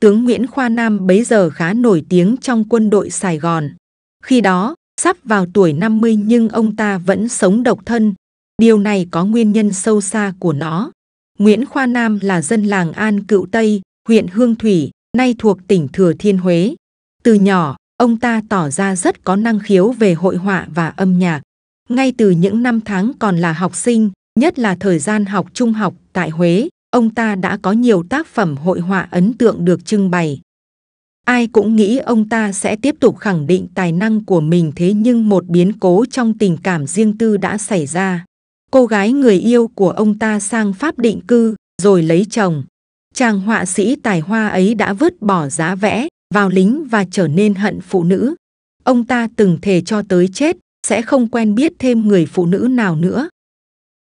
tướng Nguyễn Khoa Nam bấy giờ khá nổi tiếng trong quân đội Sài Gòn. Khi đó, sắp vào tuổi 50 nhưng ông ta vẫn sống độc thân. Điều này có nguyên nhân sâu xa của nó. Nguyễn Khoa Nam là dân làng An Cựu Tây, huyện Hương Thủy, nay thuộc tỉnh Thừa Thiên Huế. Từ nhỏ, ông ta tỏ ra rất có năng khiếu về hội họa và âm nhạc. Ngay từ những năm tháng còn là học sinh, nhất là thời gian học trung học tại Huế, ông ta đã có nhiều tác phẩm hội họa ấn tượng được trưng bày. Ai cũng nghĩ ông ta sẽ tiếp tục khẳng định tài năng của mình thế nhưng một biến cố trong tình cảm riêng tư đã xảy ra. Cô gái người yêu của ông ta sang Pháp định cư rồi lấy chồng. Chàng họa sĩ tài hoa ấy đã vứt bỏ giá vẽ, vào lính và trở nên hận phụ nữ. Ông ta từng thề cho tới chết sẽ không quen biết thêm người phụ nữ nào nữa.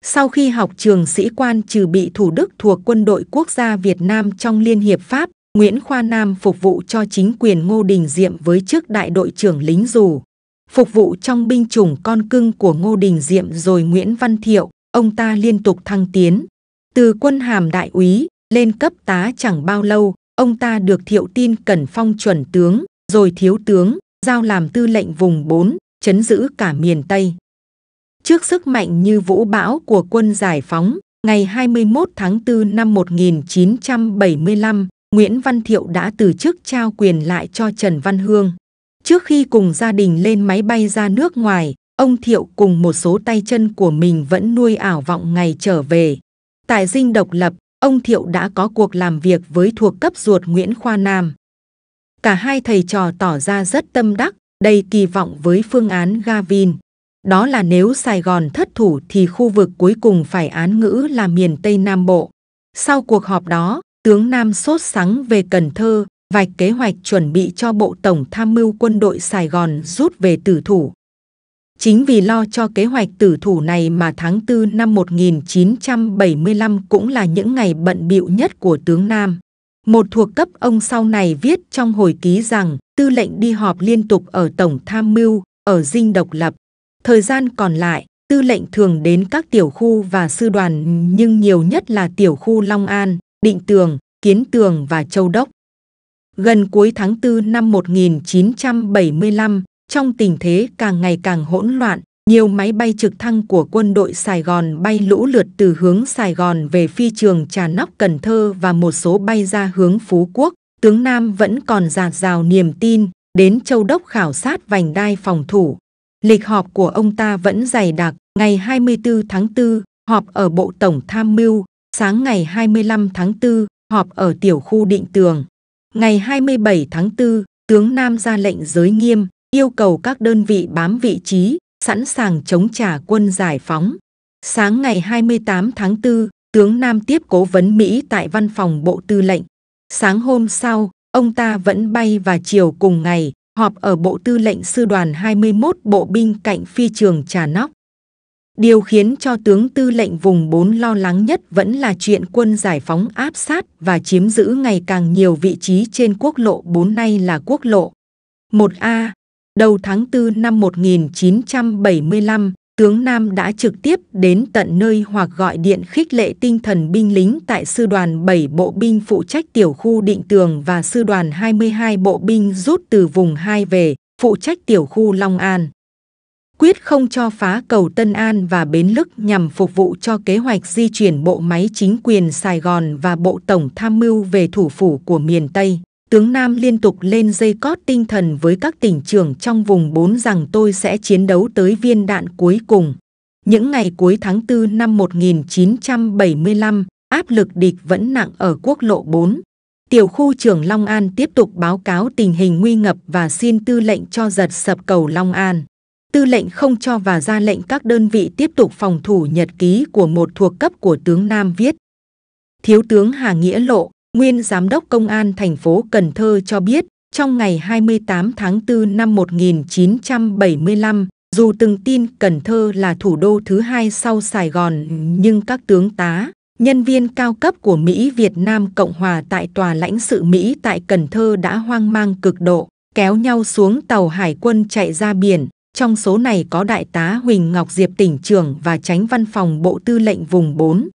Sau khi học trường sĩ quan trừ bị Thủ Đức thuộc quân đội quốc gia Việt Nam trong Liên hiệp Pháp, Nguyễn Khoa Nam phục vụ cho chính quyền Ngô Đình Diệm với chức đại đội trưởng lính dù. Phục vụ trong binh chủng con cưng của Ngô Đình Diệm rồi Nguyễn Văn Thiệu, ông ta liên tục thăng tiến. Từ quân hàm đại úy lên cấp tá chẳng bao lâu, ông ta được Thiệu tin cẩn phong chuẩn tướng, rồi thiếu tướng, giao làm tư lệnh vùng 4, chấn giữ cả miền Tây. Trước sức mạnh như vũ bão của quân giải phóng, ngày 21 tháng 4 năm 1975, Nguyễn Văn Thiệu đã từ chức trao quyền lại cho Trần Văn Hương. Trước khi cùng gia đình lên máy bay ra nước ngoài, ông Thiệu cùng một số tay chân của mình vẫn nuôi ảo vọng ngày trở về. Tại dinh độc lập, ông Thiệu đã có cuộc làm việc với thuộc cấp ruột Nguyễn Khoa Nam. Cả hai thầy trò tỏ ra rất tâm đắc, đầy kỳ vọng với phương án Gavin. Đó là nếu Sài Gòn thất thủ thì khu vực cuối cùng phải án ngữ là miền Tây Nam Bộ. Sau cuộc họp đó, tướng Nam sốt sắng về Cần Thơ, vạch kế hoạch chuẩn bị cho Bộ Tổng Tham mưu quân đội Sài Gòn rút về tử thủ. Chính vì lo cho kế hoạch tử thủ này mà tháng 4 năm 1975 cũng là những ngày bận bịu nhất của tướng Nam. Một thuộc cấp ông sau này viết trong hồi ký rằng tư lệnh đi họp liên tục ở Tổng Tham mưu, ở Dinh Độc Lập, Thời gian còn lại, tư lệnh thường đến các tiểu khu và sư đoàn nhưng nhiều nhất là tiểu khu Long An, Định Tường, Kiến Tường và Châu Đốc. Gần cuối tháng 4 năm 1975, trong tình thế càng ngày càng hỗn loạn, nhiều máy bay trực thăng của quân đội Sài Gòn bay lũ lượt từ hướng Sài Gòn về phi trường Trà Nóc Cần Thơ và một số bay ra hướng Phú Quốc. Tướng Nam vẫn còn dạt rào niềm tin, đến Châu Đốc khảo sát vành đai phòng thủ, Lịch họp của ông ta vẫn dày đặc. Ngày 24 tháng 4, họp ở Bộ Tổng Tham mưu. Sáng ngày 25 tháng 4, họp ở tiểu khu định tường. Ngày 27 tháng 4, tướng Nam ra lệnh giới nghiêm, yêu cầu các đơn vị bám vị trí, sẵn sàng chống trả quân giải phóng. Sáng ngày 28 tháng 4, tướng Nam tiếp cố vấn Mỹ tại văn phòng Bộ Tư lệnh. Sáng hôm sau, ông ta vẫn bay và chiều cùng ngày, họp ở Bộ Tư lệnh Sư đoàn 21 Bộ binh cạnh phi trường Trà Nóc. Điều khiến cho tướng tư lệnh vùng 4 lo lắng nhất vẫn là chuyện quân giải phóng áp sát và chiếm giữ ngày càng nhiều vị trí trên quốc lộ 4 nay là quốc lộ 1A. Đầu tháng 4 năm 1975, tướng Nam đã trực tiếp đến tận nơi hoặc gọi điện khích lệ tinh thần binh lính tại sư đoàn 7 bộ binh phụ trách tiểu khu định tường và sư đoàn 22 bộ binh rút từ vùng 2 về, phụ trách tiểu khu Long An. Quyết không cho phá cầu Tân An và Bến Lức nhằm phục vụ cho kế hoạch di chuyển bộ máy chính quyền Sài Gòn và Bộ Tổng Tham mưu về thủ phủ của miền Tây tướng Nam liên tục lên dây cót tinh thần với các tỉnh trưởng trong vùng 4 rằng tôi sẽ chiến đấu tới viên đạn cuối cùng. Những ngày cuối tháng 4 năm 1975, áp lực địch vẫn nặng ở quốc lộ 4. Tiểu khu trưởng Long An tiếp tục báo cáo tình hình nguy ngập và xin tư lệnh cho giật sập cầu Long An. Tư lệnh không cho và ra lệnh các đơn vị tiếp tục phòng thủ nhật ký của một thuộc cấp của tướng Nam viết. Thiếu tướng Hà Nghĩa Lộ, Nguyên Giám đốc Công an thành phố Cần Thơ cho biết, trong ngày 28 tháng 4 năm 1975, dù từng tin Cần Thơ là thủ đô thứ hai sau Sài Gòn, nhưng các tướng tá, nhân viên cao cấp của Mỹ Việt Nam Cộng Hòa tại Tòa lãnh sự Mỹ tại Cần Thơ đã hoang mang cực độ, kéo nhau xuống tàu hải quân chạy ra biển. Trong số này có Đại tá Huỳnh Ngọc Diệp tỉnh trưởng và tránh văn phòng Bộ Tư lệnh vùng 4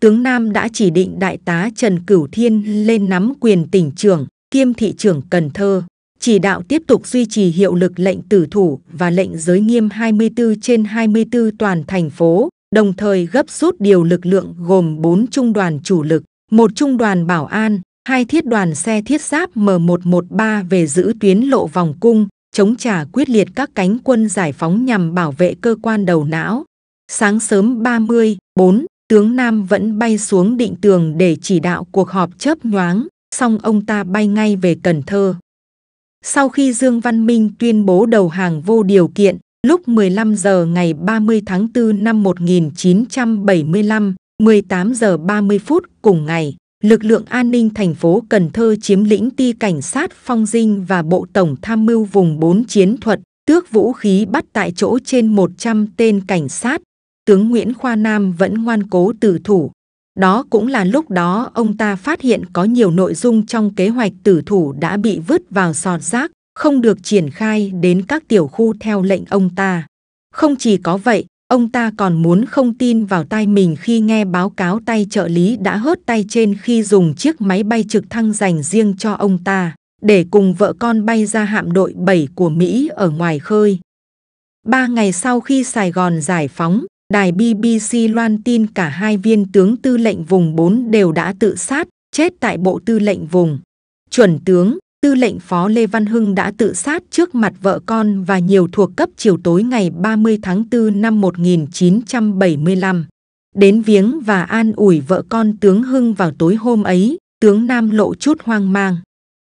tướng Nam đã chỉ định đại tá Trần Cửu Thiên lên nắm quyền tỉnh trưởng, kiêm thị trưởng Cần Thơ, chỉ đạo tiếp tục duy trì hiệu lực lệnh tử thủ và lệnh giới nghiêm 24 trên 24 toàn thành phố, đồng thời gấp rút điều lực lượng gồm 4 trung đoàn chủ lực, một trung đoàn bảo an, hai thiết đoàn xe thiết giáp M113 về giữ tuyến lộ vòng cung, chống trả quyết liệt các cánh quân giải phóng nhằm bảo vệ cơ quan đầu não. Sáng sớm 30, 4, tướng Nam vẫn bay xuống định tường để chỉ đạo cuộc họp chớp nhoáng, song ông ta bay ngay về Cần Thơ. Sau khi Dương Văn Minh tuyên bố đầu hàng vô điều kiện, lúc 15 giờ ngày 30 tháng 4 năm 1975, 18 giờ 30 phút cùng ngày, lực lượng an ninh thành phố Cần Thơ chiếm lĩnh ti cảnh sát Phong Dinh và Bộ Tổng Tham mưu vùng 4 chiến thuật, tước vũ khí bắt tại chỗ trên 100 tên cảnh sát, tướng Nguyễn Khoa Nam vẫn ngoan cố tử thủ. Đó cũng là lúc đó ông ta phát hiện có nhiều nội dung trong kế hoạch tử thủ đã bị vứt vào sọt rác, không được triển khai đến các tiểu khu theo lệnh ông ta. Không chỉ có vậy, ông ta còn muốn không tin vào tai mình khi nghe báo cáo tay trợ lý đã hớt tay trên khi dùng chiếc máy bay trực thăng dành riêng cho ông ta để cùng vợ con bay ra hạm đội 7 của Mỹ ở ngoài khơi. Ba ngày sau khi Sài Gòn giải phóng, đài BBC loan tin cả hai viên tướng tư lệnh vùng 4 đều đã tự sát, chết tại bộ tư lệnh vùng. Chuẩn tướng, tư lệnh phó Lê Văn Hưng đã tự sát trước mặt vợ con và nhiều thuộc cấp chiều tối ngày 30 tháng 4 năm 1975. Đến viếng và an ủi vợ con tướng Hưng vào tối hôm ấy, tướng Nam lộ chút hoang mang.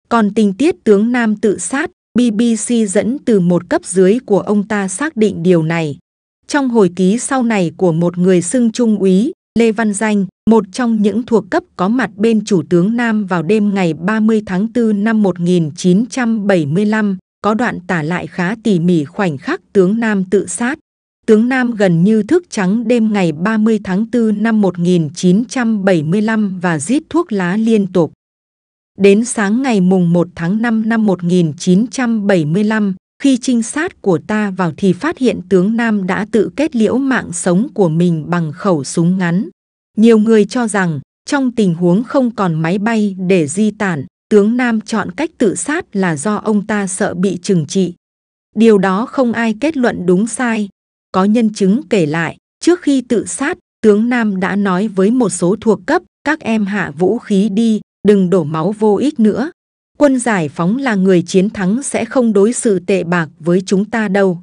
Còn tình tiết tướng Nam tự sát, BBC dẫn từ một cấp dưới của ông ta xác định điều này. Trong hồi ký sau này của một người xưng trung úy, Lê Văn Danh, một trong những thuộc cấp có mặt bên chủ tướng Nam vào đêm ngày 30 tháng 4 năm 1975, có đoạn tả lại khá tỉ mỉ khoảnh khắc tướng Nam tự sát. Tướng Nam gần như thức trắng đêm ngày 30 tháng 4 năm 1975 và giết thuốc lá liên tục. Đến sáng ngày mùng 1 tháng 5 năm 1975, khi trinh sát của ta vào thì phát hiện tướng Nam đã tự kết liễu mạng sống của mình bằng khẩu súng ngắn. Nhiều người cho rằng trong tình huống không còn máy bay để di tản, tướng Nam chọn cách tự sát là do ông ta sợ bị trừng trị. Điều đó không ai kết luận đúng sai. Có nhân chứng kể lại, trước khi tự sát, tướng Nam đã nói với một số thuộc cấp, các em hạ vũ khí đi, đừng đổ máu vô ích nữa quân giải phóng là người chiến thắng sẽ không đối xử tệ bạc với chúng ta đâu.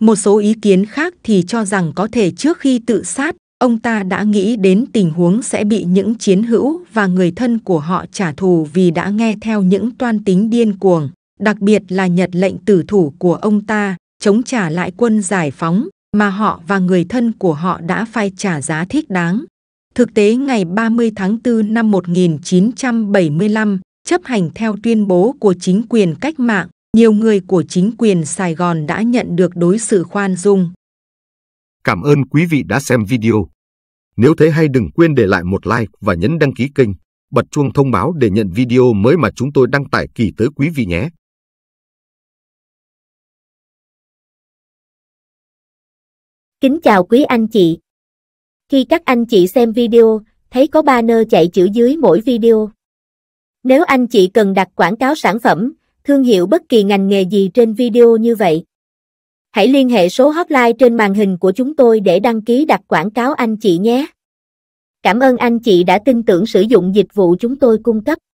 Một số ý kiến khác thì cho rằng có thể trước khi tự sát, ông ta đã nghĩ đến tình huống sẽ bị những chiến hữu và người thân của họ trả thù vì đã nghe theo những toan tính điên cuồng, đặc biệt là nhật lệnh tử thủ của ông ta, chống trả lại quân giải phóng mà họ và người thân của họ đã phải trả giá thích đáng. Thực tế ngày 30 tháng 4 năm 1975, chấp hành theo tuyên bố của chính quyền cách mạng, nhiều người của chính quyền Sài Gòn đã nhận được đối xử khoan dung. Cảm ơn quý vị đã xem video. Nếu thấy hay đừng quên để lại một like và nhấn đăng ký kênh, bật chuông thông báo để nhận video mới mà chúng tôi đăng tải kỳ tới quý vị nhé. Kính chào quý anh chị. Khi các anh chị xem video, thấy có banner chạy chữ dưới mỗi video, nếu anh chị cần đặt quảng cáo sản phẩm, thương hiệu bất kỳ ngành nghề gì trên video như vậy, hãy liên hệ số hotline trên màn hình của chúng tôi để đăng ký đặt quảng cáo anh chị nhé. Cảm ơn anh chị đã tin tưởng sử dụng dịch vụ chúng tôi cung cấp.